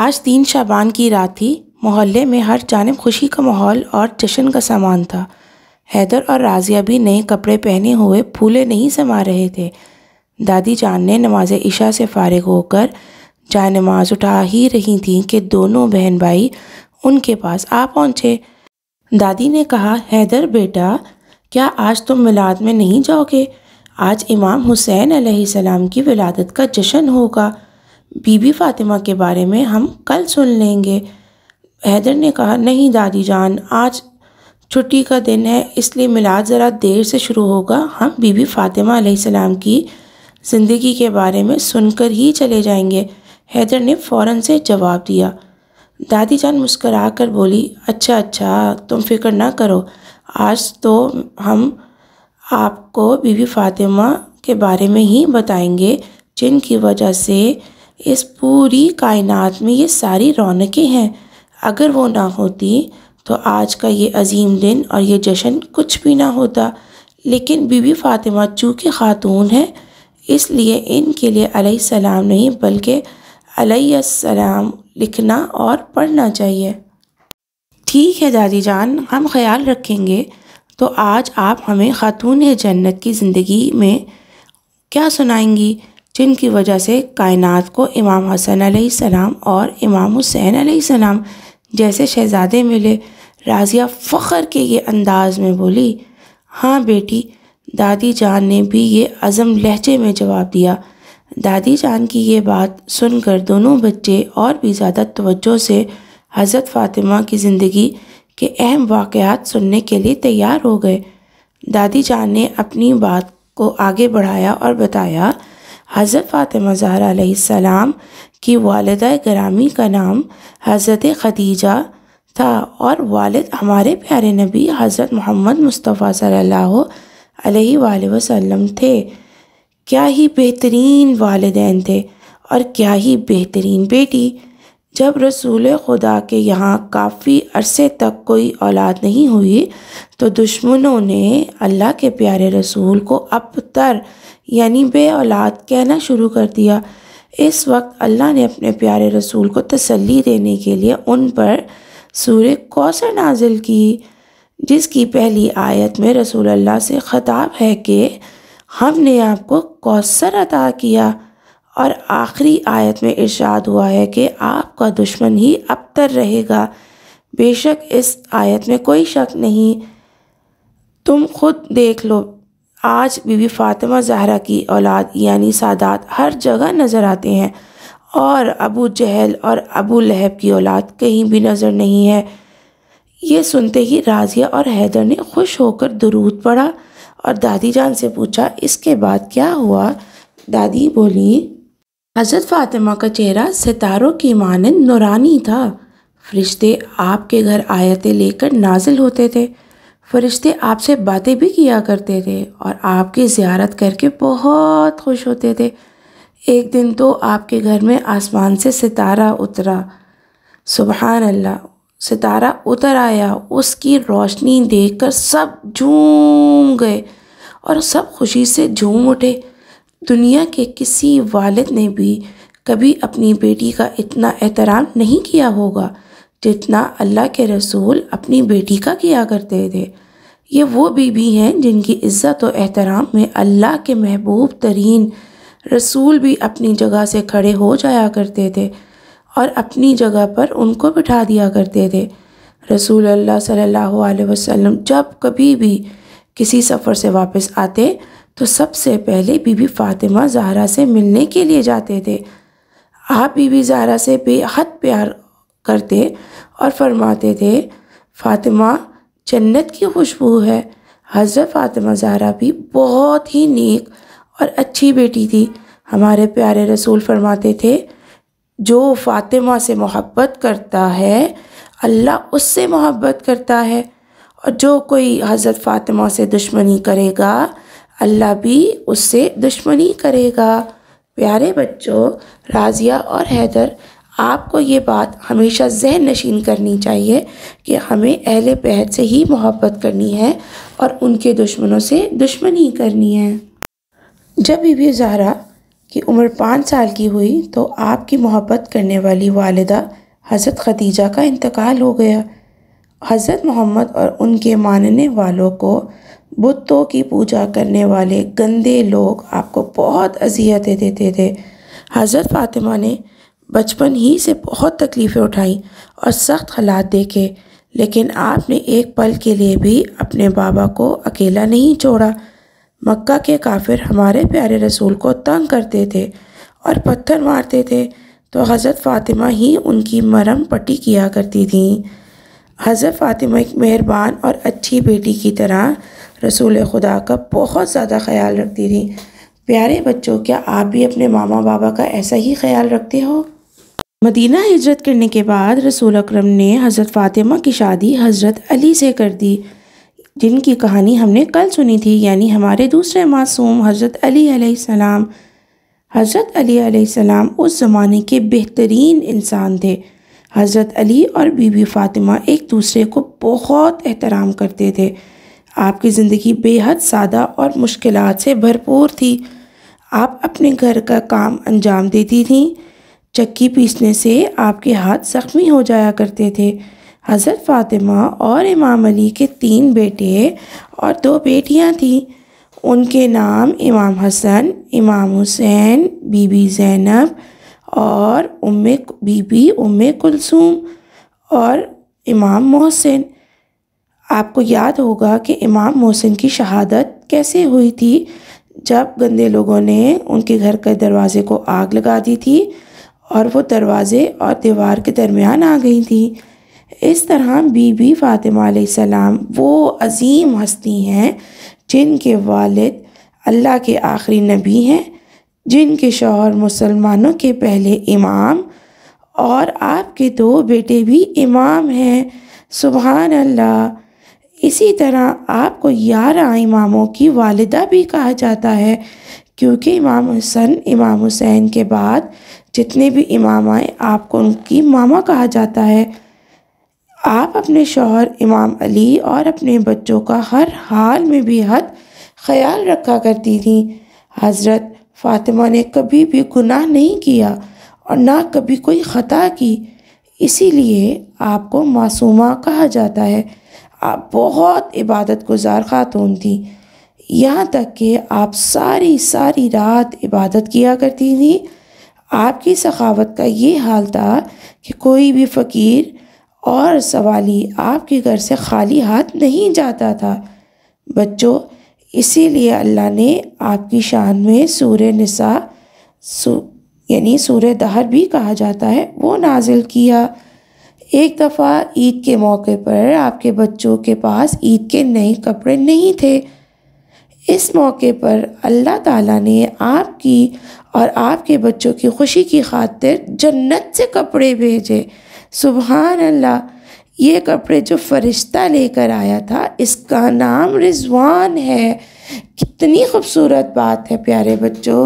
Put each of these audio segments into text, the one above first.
आज तीन शाबान की रात थी मोहल्ले में हर जानब खुशी का माहौल और जश्न का सामान था हैदर और राजिया भी नए कपड़े पहने हुए फूले नहीं समा रहे थे दादी जान ने नमाज इशा से फारग होकर जाए नमाज उठा ही रही थीं कि दोनों बहन भाई उनके पास आ पहुँचे दादी ने कहा हैदर बेटा क्या आज तुम मिलाद में नहीं जाओगे आज इमाम हुसैन सलाम की विलादत का जश्न होगा बीबी फ़ातिमा के बारे में हम कल सुन लेंगे हैदर ने कहा नहीं दादी जान आज छुट्टी का दिन है इसलिए मिलाद ज़रा देर से शुरू होगा हम बीबी फ़ातिमा सलाम की ज़िंदगी के बारे में सुनकर ही चले जाएंगे हैदर ने फौरन से जवाब दिया दादी जान मुस्करा कर बोली अच्छा अच्छा तुम फिक्र ना करो आज तो हम आपको बीबी फ़ातिमा के बारे में ही बताएंगे जिनकी वजह से इस पूरी कायनात में ये सारी रौनकें हैं अगर वो ना होती तो आज का ये अजीम दिन और ये जश्न कुछ भी ना होता लेकिन बीबी फ़ातिमा चूँकि ख़ातून हैं इसलिए इनके लिए सलाम नहीं बल्कि सलाम लिखना और पढ़ना चाहिए ठीक है दादी जान हम ख्याल रखेंगे तो आज आप हमें ख़ातून जन्नत की ज़िंदगी में क्या सुनाएंगी जिनकी वजह से कायनात को इमाम हसन सलाम और इमाम हुसैन सलाम जैसे शहजादे मिले राजिया फ़ख्र के ये अंदाज में बोली हाँ बेटी दादी जान ने भी ये अज़म लहजे में जवाब दिया दादी जान की ये बात सुनकर दोनों बच्चे और भी ज़्यादा तवज्जो से हज़रत फ़ातिमा की ज़िंदगी के अहम वाक़ात सुनने के लिए तैयार हो गए दादी जान ने अपनी बात को आगे बढ़ाया और बताया हज़रत फ़ातिमा ज़हरा की वालदा ग्रामी का नाम हज़रत खदीजा था और वालिद हमारे प्यारे नबी हज़रत मोहम्मद मुस्तफ़ा सल्लल्लाहु अलैहि वसल्लम थे क्या ही बेहतरीन वालदेन थे और क्या ही बेहतरीन बेटी जब रसूल खुदा के यहाँ काफ़ी अरसे तक कोई औलाद नहीं हुई तो दुश्मनों ने अल्लाह के प्यारे रसूल को अब तर यानी बे औलाद कहना शुरू कर दिया इस वक्त अल्लाह ने अपने प्यारे रसूल को तसल्ली देने के लिए उन पर सूर्य कौसर नाजिल की जिसकी पहली आयत में रसूल अल्लाह से ख़ताब है कि हमने आपको कौसर अदा किया और आखिरी आयत में इर्शाद हुआ है कि आपका दुश्मन ही अबतर रहेगा बेशक इस आयत में कोई शक नहीं तुम खुद देख लो आज बीबी फातिमा जहरा की औलाद यानी सादात हर जगह नज़र आते हैं और अबू जहल और अबू लहब की औलाद कहीं भी नज़र नहीं है ये सुनते ही राजिया और हैदर ने खुश होकर दरूद पढ़ा और दादी जान से पूछा इसके बाद क्या हुआ दादी बोली हज़रत फातिमा का चेहरा सितारों की मानन नुरानी था फरिश्ते आपके घर आयतें लेकर नाजिल होते थे फरिश्ते आपसे बातें भी किया करते थे और आपकी ज़्यारत करके बहुत खुश होते थे एक दिन तो आपके घर में आसमान से सितारा उतरा सुबहान अल्लाह सितारा उतर आया उसकी रोशनी देखकर सब झूम गए और सब खुशी से झूम उठे दुनिया के किसी वालिद ने भी कभी अपनी बेटी का इतना एहतराम नहीं किया होगा जितना अल्लाह के रसूल अपनी बेटी का किया करते थे ये वो बीबी हैं जिनकी इज़्ज़त और एहतराम में अल्लाह के महबूब तरीन रसूल भी अपनी जगह से खड़े हो जाया करते थे और अपनी जगह पर उनको बिठा दिया करते थे रसूल अल्लाह सल्लल्लाहु अलैहि वसल्लम जब कभी भी किसी सफ़र से वापस आते तो सबसे पहले बीबी फ़ातिमा जहरा से मिलने के लिए जाते थे आप बीबी जहरा से बेहद प्यार करते और फरमाते थे फ़ातिमा जन्नत की खुशबू है हज़रत फ़ातिमा जारा भी बहुत ही नेक और अच्छी बेटी थी हमारे प्यारे रसूल फरमाते थे जो फ़ातिमा से मोहब्बत करता है अल्लाह उससे मोहब्बत करता है और जो कोई हज़रत फ़ातिमा से दुश्मनी करेगा अल्लाह भी उससे दुश्मनी करेगा प्यारे बच्चों राज़िया और हैदर आपको ये बात हमेशा जहन नशीन करनी चाहिए कि हमें अहल पहल से ही मोहब्बत करनी है और उनके दुश्मनों से दुश्मनी करनी है जब बीबी जहरा की उम्र पाँच साल की हुई तो आपकी मोहब्बत करने वाली वालदा हज़रत खदीजा का इंतकाल हो गया हज़रत मोहम्मद और उनके मानने वालों को बुतों की पूजा करने वाले गंदे लोग आपको बहुत अजियतें देते थे हज़रत फ़ातिमा ने बचपन ही से बहुत तकलीफ़ें उठाई और सख्त हालात देखे लेकिन आपने एक पल के लिए भी अपने बाबा को अकेला नहीं छोड़ा मक्का के काफिर हमारे प्यारे रसूल को तंग करते थे और पत्थर मारते थे तो हज़रत फ़ातिमा ही उनकी मरम पट्टी किया करती थी हज़रत फ़ातिमा एक मेहरबान और अच्छी बेटी की तरह रसूल खुदा का बहुत ज़्यादा ख्याल रखती थी प्यारे बच्चों क्या आप भी अपने मामा बाबा का ऐसा ही ख्याल रखते हो मदीना हिजरत करने के बाद रसूल अक्रम ने हज़रत फ़ातिमा की शादी हज़रत अली से कर दी जिनकी कहानी हमने कल सुनी थी यानी हमारे दूसरे मासूम हज़रत अली सलाम हज़रत अली सलाम उस ज़माने के बेहतरीन इंसान थे हज़रत अली और बीबी फ़ातिमा एक दूसरे को बहुत एहतराम करते थे आपकी ज़िंदगी बेहद सादा और मुश्किल से भरपूर थी आप अपने घर का काम अंजाम देती थी चक्की पीसने से आपके हाथ ज़ख्मी हो जाया करते थे हज़रत फ़ातिमा और इमाम अली के तीन बेटे और दो बेटियां थीं उनके नाम इमाम हसन इमाम हुसैन बीबी ज़ैनब और उम बीबी उम कुलसूम और इमाम मोहसिन आपको याद होगा कि इमाम मोहसिन की शहादत कैसे हुई थी जब गंदे लोगों ने उनके घर के दरवाज़े को आग लगा दी थी और वो दरवाज़े और दीवार के दरमियान आ गई थी इस तरह बीबी फ़ातिमा सलाम वो अजीम हस्ती हैं जिनके वालिद अल्लाह के आखिरी नबी हैं जिनके शोहर मुसलमानों के पहले इमाम और आपके दो बेटे भी इमाम हैं सुबहान अल्लाह इसी तरह आपको ग्यारह इमामों की वालदा भी कहा जाता है क्योंकि इमाम हसन इमाम हुसैन के बाद जितने भी इमाम आए आपको उनकी मामा कहा जाता है आप अपने शोहर इमाम अली और अपने बच्चों का हर हाल में बेहद ख्याल रखा करती थी हज़रत फ़ातिमा ने कभी भी गुनाह नहीं किया और ना कभी कोई ख़ता की इसीलिए आपको मासूमा कहा जाता है आप बहुत इबादत गुजार खातून थी यहाँ तक कि आप सारी सारी रात इबादत किया करती थी आपकी सखावत का ये हाल था कि कोई भी फ़कीर और सवाली आपके घर से खाली हाथ नहीं जाता था बच्चों इसीलिए अल्लाह ने आपकी शान में सूर नसा सू यानी सूर दहर भी कहा जाता है वो नाजिल किया एक दफ़ा ईद के मौके पर आपके बच्चों के पास ईद के नए कपड़े नहीं थे इस मौके पर अल्लाह ताला ने आपकी और आपके बच्चों की खुशी की खातिर जन्नत से कपड़े भेजे सुबहान अल्लाह ये कपड़े जो फरिश्ता लेकर आया था इसका नाम रिजवान है कितनी खूबसूरत बात है प्यारे बच्चों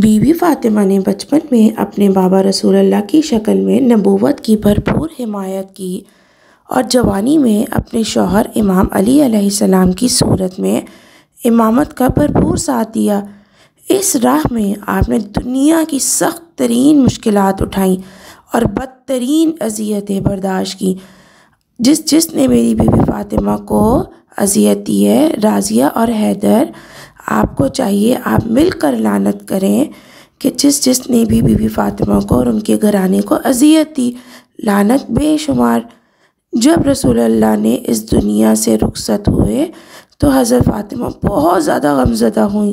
बीवी फातिमा ने बचपन में अपने बाबा रसूल अल्लाह की शक्ल में नबूवत की भरपूर हिमायत की और जवानी में अपने शौहर इमाम अली अलैहिस्सलाम की सूरत में इमामत का भरपूर साथ दिया इस राह में आपने दुनिया की सख्त तरीन मुश्किल उठाई और बदतरीन अजियतें बर्दाश्त की जिस जिसने मेरी बीबी फातिमा को अजियत दी है राज़िया और हैदर आपको चाहिए आप मिलकर लानत करें कि जिस जिसने भी बीबी फातिमा को और उनके घराने को अजियत दी लानत बेशुमार जब रसूल अल्लाह ने इस दुनिया से रुखसत हुए तो हज़रत फ़ातिमा बहुत ज़्यादा गमजदा हुई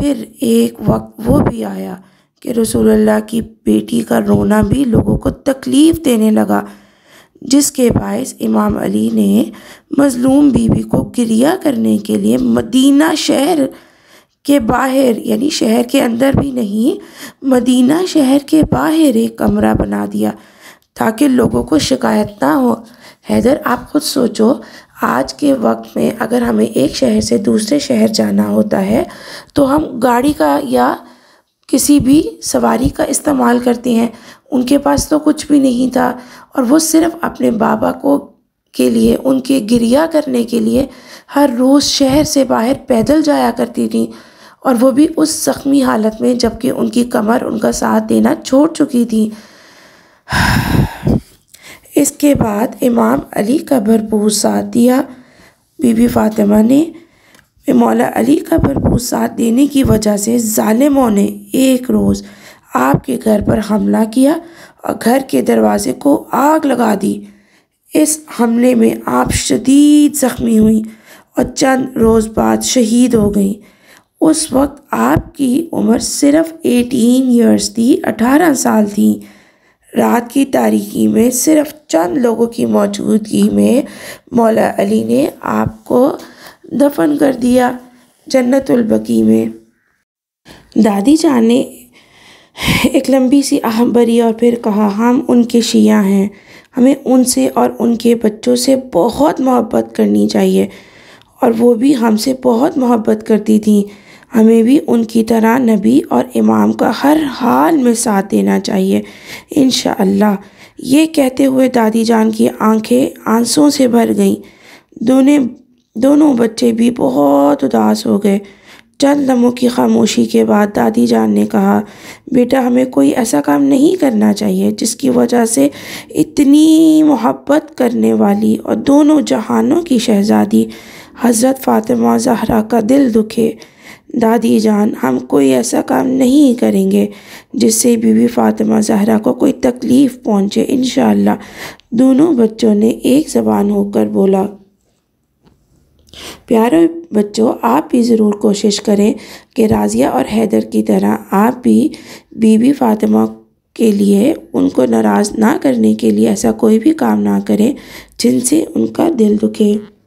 फिर एक वक्त वो भी आया कि अल्लाह की बेटी का रोना भी लोगों को तकलीफ़ देने लगा जिसके बायस इमाम अली ने मज़लूम बीवी को क्रिया करने के लिए मदीना शहर के बाहर यानी शहर के अंदर भी नहीं मदीना शहर के बाहर एक कमरा बना दिया ताकि लोगों को शिकायत ना हो हैदर आप खुद सोचो आज के वक्त में अगर हमें एक शहर से दूसरे शहर जाना होता है तो हम गाड़ी का या किसी भी सवारी का इस्तेमाल करते हैं उनके पास तो कुछ भी नहीं था और वो सिर्फ अपने बाबा को के लिए उनके गिरिया करने के लिए हर रोज़ शहर से बाहर पैदल जाया करती थी और वो भी उस ज़ख्मी हालत में जबकि उनकी कमर उनका साथ देना छोड़ चुकी थी इसके बाद इमाम अली का भरपूर साथ दिया बीबी फातिमा ने मौला अली का भरपूर साथ देने की वजह से ालिमों ने एक रोज़ आपके घर पर हमला किया और घर के दरवाज़े को आग लगा दी इस हमले में आप शदीद ज़ख्मी हुई और चंद रोज़ बाद शहीद हो गई उस वक्त आपकी उम्र सिर्फ़ एटीन ईयर्स थी अठारह साल थी रात की तारीखी में सिर्फ चंद लोगों की मौजूदगी में मौला अली ने आपको दफन कर दिया जन्नतुलबकी में दादी जान ने एक लंबी सी अहम भरी और फिर कहा हम उनके शिया हैं हमें उनसे और उनके बच्चों से बहुत मोहब्बत करनी चाहिए और वो भी हमसे बहुत मोहब्बत करती थी हमें भी उनकी तरह नबी और इमाम का हर हाल में साथ देना चाहिए इन ये कहते हुए दादी जान की आंखें आंसुओं से भर गईं दोनों दोनों बच्चे भी बहुत उदास हो गए चंद लम्हों की खामोशी के बाद दादी जान ने कहा बेटा हमें कोई ऐसा काम नहीं करना चाहिए जिसकी वजह से इतनी मोहब्बत करने वाली और दोनों जहानों की शहज़ादी हज़रत फ़ातिमा जहरा का दिल दुखे दादी जान हम कोई ऐसा काम नहीं करेंगे जिससे बीवी फातिमा जहरा को कोई तकलीफ़ पहुंचे इन दोनों बच्चों ने एक जबान होकर बोला प्यारे बच्चों आप भी ज़रूर कोशिश करें कि राज़िया और हैदर की तरह आप भी बीबी फातिमा के लिए उनको नाराज़ ना करने के लिए ऐसा कोई भी काम ना करें जिनसे उनका दिल दुखे